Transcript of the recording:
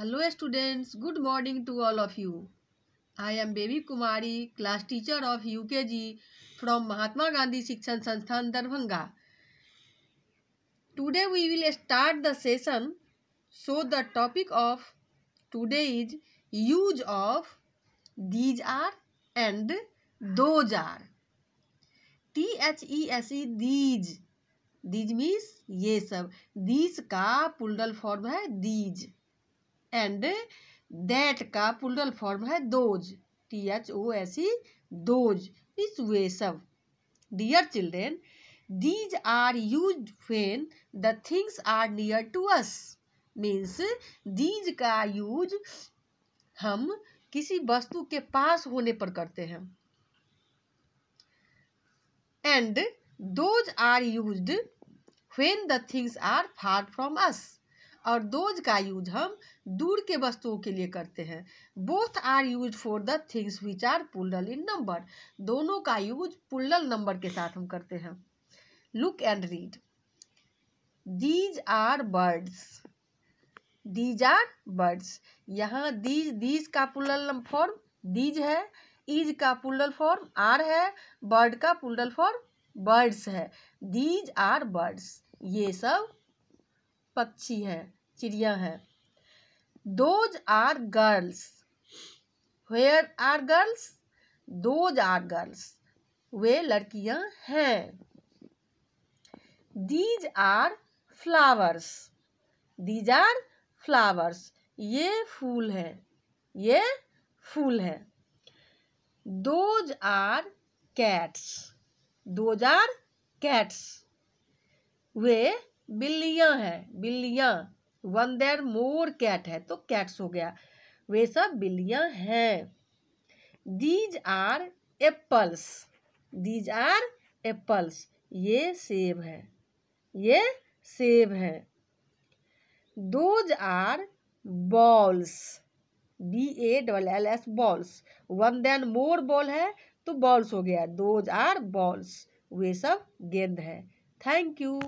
hello students good morning to all of you I am Baby Kumari class teacher of UKG from Mahatma Gandhi शिक्षण संस्थान Darbhanga today we will start the session so the topic of today is use of these are and those are T H E S E these these means ये सब these का plural form है these and that का plural form है those T H O S E those इस वे सब dear children these are use when the things are near to us means these का यूज हम किसी वस्तु के पास होने पर करते हैं and those are use when the things are far from us और दोज का यूज हम दूर के वस्तुओं के लिए करते हैं both are use for the things which are plural in number दोनों का यूज पुलल नंबर के साथ हम करते हैं look and read these are birds these are birds यहाँ दीज दीज का पुलल फॉर्म दीज है ईज का पुल्डल फॉर्म आर है बर्ड का पुल्डल फॉर्म बर्ड्स है दीज आर बर्ड्स ये सब पक्षी हैं चिड़िया है those are girls where are girls those are girls वे लड़कियां हैं these are flowers these are flowers ये फूल है ये फूल है those are cats those are cats वे बिल्लियां हैं बिल्लियां वन देर मोर कैट है तो कैट्स हो गया वे सब बिल्लियाँ हैं these are apples these are apples ये सेब है ये सेब है those are balls B A double L S balls one than more ball है तो बॉल्स हो गया दोज आर बॉल्स वे सब गेंद है थैंक यू